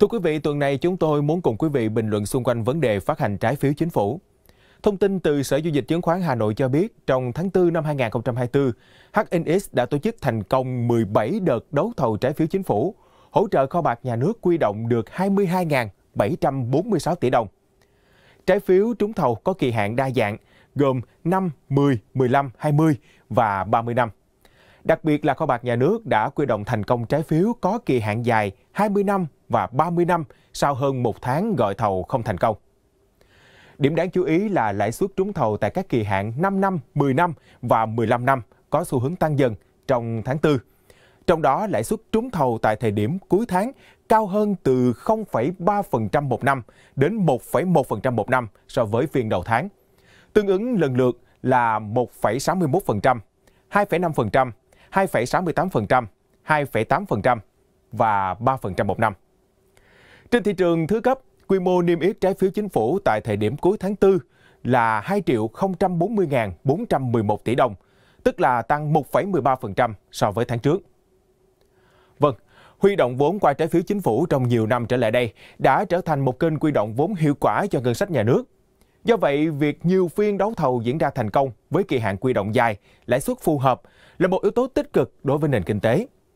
Thưa quý vị, tuần này chúng tôi muốn cùng quý vị bình luận xung quanh vấn đề phát hành trái phiếu chính phủ. Thông tin từ Sở Giao dịch Chứng khoán Hà Nội cho biết, trong tháng 4 năm 2024, HNX đã tổ chức thành công 17 đợt đấu thầu trái phiếu chính phủ, hỗ trợ kho bạc nhà nước quy động được 22.746 tỷ đồng. Trái phiếu trúng thầu có kỳ hạn đa dạng, gồm 5, 10, 15, 20 và 30 năm. Đặc biệt là kho bạc nhà nước đã quy động thành công trái phiếu có kỳ hạn dài 20 năm và 30 năm sau hơn một tháng gọi thầu không thành công. Điểm đáng chú ý là lãi suất trúng thầu tại các kỳ hạn 5 năm, 10 năm và 15 năm có xu hướng tăng dần trong tháng 4. Trong đó, lãi suất trúng thầu tại thời điểm cuối tháng cao hơn từ 0,3% một năm đến 1,1% một năm so với phiên đầu tháng. Tương ứng lần lượt là 1,61%, 2,5%, 2,68%, 2,8% và 3% một năm. Trên thị trường thứ cấp, quy mô niêm yết trái phiếu chính phủ tại thời điểm cuối tháng 4 là 2 triệu 040.411 tỷ đồng, tức là tăng 1,13% so với tháng trước. Vâng, huy động vốn qua trái phiếu chính phủ trong nhiều năm trở lại đây đã trở thành một kênh quy động vốn hiệu quả cho ngân sách nhà nước. Do vậy, việc nhiều phiên đấu thầu diễn ra thành công với kỳ hạn quy động dài, lãi suất phù hợp là một yếu tố tích cực đối với nền kinh tế.